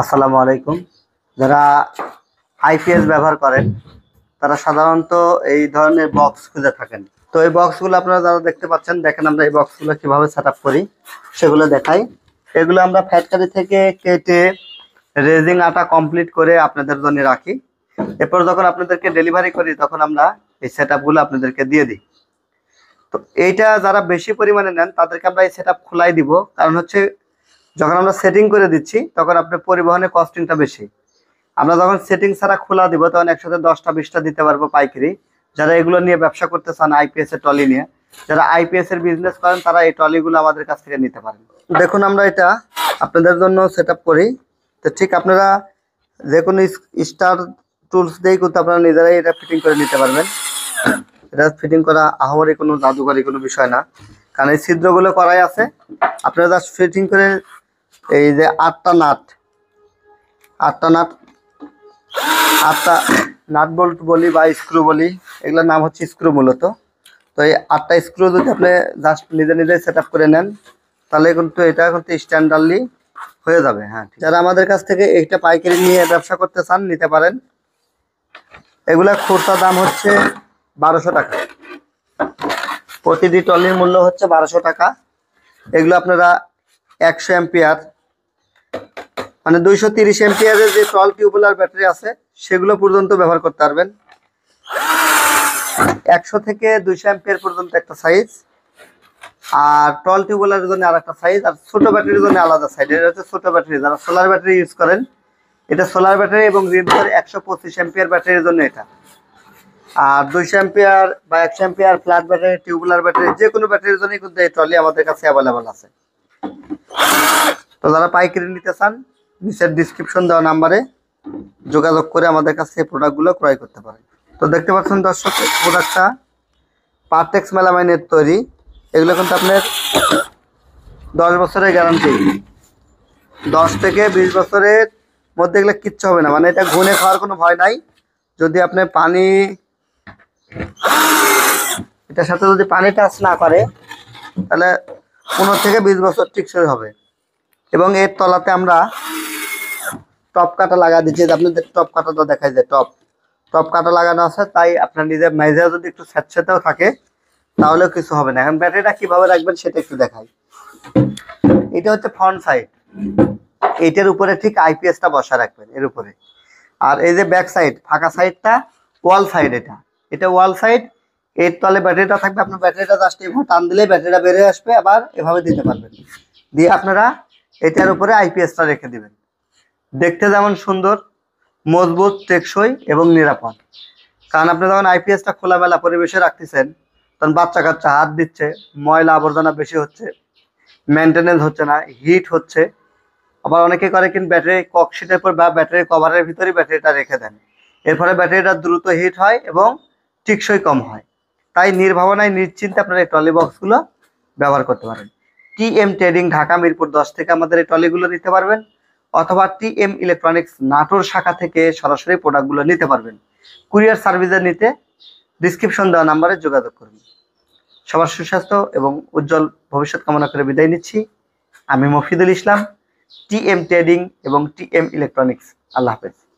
আসসালামু আলাইকুম যারা আইপিএস ব্যবহার করেন তারা সাধারণত এই ধরনের বক্স খুঁজে থাকেন তো এই বক্সগুলো আপনারা যারা দেখতে পাচ্ছেন দেখেন আমরা এই বক্সগুলো কীভাবে সেট করি সেগুলো দেখাই এগুলো আমরা ফ্যাক্টরি থেকে কেটে রেজিং আটা কমপ্লিট করে আপনাদের জন্য রাখি এরপর যখন আপনাদেরকে ডেলিভারি করি তখন আমরা এই সেট আপনাদেরকে দিয়ে দিই তো এইটা যারা বেশি পরিমাণে নেন তাদেরকে আমরা এই সেট খোলাই দিব কারণ হচ্ছে যখন আমরা সেটিং করে দিচ্ছি তখন আপনার পরিবহনের কস্টিংটা বেশি আমরা যখন সেটিং ছাড়া খোলা দিব তখন একসাথে দশটা বিশটা দিতে পারবো পাইকারি যারা এগুলো নিয়ে ব্যবসা করতে চান আইপিএস এর টলি নিয়ে যারা আইপিএস এর বিজনেস করেন তারা এই টলিগুলো আমাদের কাছ থেকে নিতে পারেন দেখুন আমরা এটা আপনাদের জন্য সেট করি তো ঠিক আপনারা যে কোনো স্টার টুলস দিয়েই কিন্তু আপনারা নিজেরাই এটা ফিটিং করে নিতে পারবেন এটা ফিটিং করা আহামরি কোনো জাদুঘরি কোনো বিষয় না কারণ এই ছিদ্রগুলো করাই আছে আপনারা জাস্ট ফিটিং করে এই যে আটটা নাট আটটা নাট আটটা নাট বোল্ট বলি বা স্ক্রু বলি এগুলোর নাম হচ্ছে স্ক্রু মূলত তো এই আটটা স্ক্রু যদি আপনি জাস্ট নিজে নিজে সেট করে নেন তাহলে কিন্তু এটা কিন্তু স্ট্যান্ডার্ডলি হয়ে যাবে হ্যাঁ যারা আমাদের কাছ থেকে এইটা পাইকারি নিয়ে ব্যবসা করতে চান নিতে পারেন এগুলা খুচরা দাম হচ্ছে বারোশো টাকা প্রতিটি টলির মূল্য হচ্ছে বারোশো টাকা এগুলো আপনারা একশো এম্পিয়ার মানে দুইশো তিরিশ এমপিয়ারের যে টল টিউবুলার ব্যাটারি আছে সেগুলো পর্যন্ত ব্যবহার করতে পারবেন একশো থেকে দুইশো এমপিয়ার পর্যন্ত একটা সাইজ আর টল টিউবুলারের জন্য আর একটা সাইজ আর ছোটো ব্যাটারির জন্য আলাদা সাইজ এটা হচ্ছে ছোটো ব্যাটারি যারা সোলার ব্যাটারি ইউজ করেন এটা সোলার ব্যাটারি এবং রিমসের একশো পঁচিশ এমপিয়ার ব্যাটারির জন্য এটা আর দুইশো এম্পিয়ার বা একশো ampere flat battery tubular battery যে কোনো ব্যাটারির জন্যই কিন্তু এই ট্রলি আমাদের কাছে অ্যাভেলেবেল আছে তো যারা পাইকারি নিতে চান নিচের ডিসক্রিপশন দেওয়া নাম্বারে যোগাযোগ করে আমাদের কাছে এই প্রোডাক্টগুলো ক্রয় করতে পারেন তো দেখতে পাচ্ছেন দর্শক প্রোডাক্টটা পারটেক্স মেলামাইনের তৈরি এগুলো কিন্তু আপনার দশ বছরের গ্যারান্টি দশ থেকে বিশ বছরের মধ্যে এগুলো কিচ্ছু হবে না মানে এটা ঘুনে খাওয়ার কোনো ভয় নাই যদি আপনি পানি এটার সাথে যদি পানি টাচ না করে তাহলে পনেরো থেকে বিশ বছর ঠিক হবে এবং এর তলাতে আমরা টপ কাটা লাগা দিচ্ছে আপনাদের টপ কাটাটা দেখায় যে টপ টপ কাটা লাগানো আছে তাই আপনার নিজের মেজা যদি একটু স্যাঁতস্যাঁতেও থাকে তাহলেও কিছু হবে না এখন ব্যাটারিটা কীভাবে রাখবেন সেটা একটু দেখাই এটা হচ্ছে ফ্রন্ট সাইড এটার উপরে ঠিক আইপিএসটা বসা রাখবেন এর উপরে আর এই যে ব্যাক সাইড ফাঁকা সাইডটা ওয়াল সাইড এটা এটা ওয়াল সাইড এর তলে ব্যাটারিটা থাকবে আপনার ব্যাটারিটা জাস্ট এভাবে টান দিলে ব্যাটারিটা বেড়ে আসবে আবার এভাবে দিতে পারবেন দিয়ে আপনারা এটার উপরে আইপিএসটা রেখে দেবেন দেখতে যেমন সুন্দর মজবুত টেকসই এবং নিরাপদ কারণ আপনি যখন আইপিএসটা খোলামেলা পরিবেশে রাখতেছেন তখন বাচ্চা কাচ্চা হাত দিচ্ছে ময়লা আবর্জনা বেশি হচ্ছে মেনটেনেন্স হচ্ছে না হিট হচ্ছে আবার অনেকে করে কিন্তু ব্যাটারি ককশিটের পর বা ব্যাটারি কভারের ভিতরে ব্যাটারিটা রেখে দেন এর ফলে ব্যাটারিটা দ্রুত হিট হয় এবং টিকসই কম হয় তাই নির্ভাবনায় নিশ্চিন্তে আপনারা এই ট্রলি বক্সগুলো ব্যবহার করতে পারেন টিএম ট্রেডিং ঢাকা মিরপুর দশ থেকে আমাদের এই ট্রলিগুলো নিতে পারবেন অথবা টি এম ইলেকট্রনিক্স নাটোর শাখা থেকে সরাসরি প্রোডাক্টগুলো নিতে পারবেন কুরিয়ার সার্ভিসের নিতে ডিসক্রিপশন দেওয়া নাম্বারে যোগাযোগ করুন সবার সুস্বাস্থ্য এবং উজ্জ্বল ভবিষ্যৎ কামনা করে বিদায় নিচ্ছি আমি Mofidul Islam T M trading এবং টি এম ইলেকট্রনিক্স আল্লাহ হাফেজ